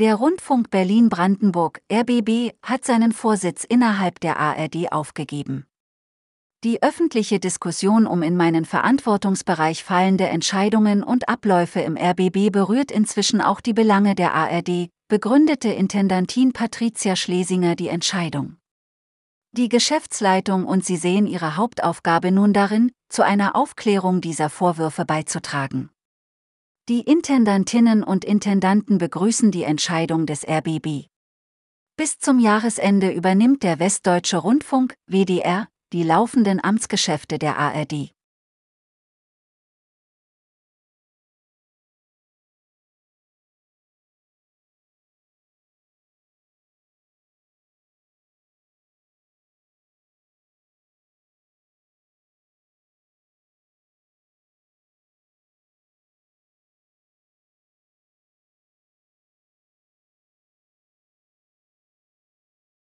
Der Rundfunk Berlin-Brandenburg RBB hat seinen Vorsitz innerhalb der ARD aufgegeben. Die öffentliche Diskussion um in meinen Verantwortungsbereich fallende Entscheidungen und Abläufe im RBB berührt inzwischen auch die Belange der ARD, begründete Intendantin Patricia Schlesinger die Entscheidung. Die Geschäftsleitung und sie sehen ihre Hauptaufgabe nun darin, zu einer Aufklärung dieser Vorwürfe beizutragen. Die Intendantinnen und Intendanten begrüßen die Entscheidung des RBB. Bis zum Jahresende übernimmt der Westdeutsche Rundfunk, WDR, die laufenden Amtsgeschäfte der ARD.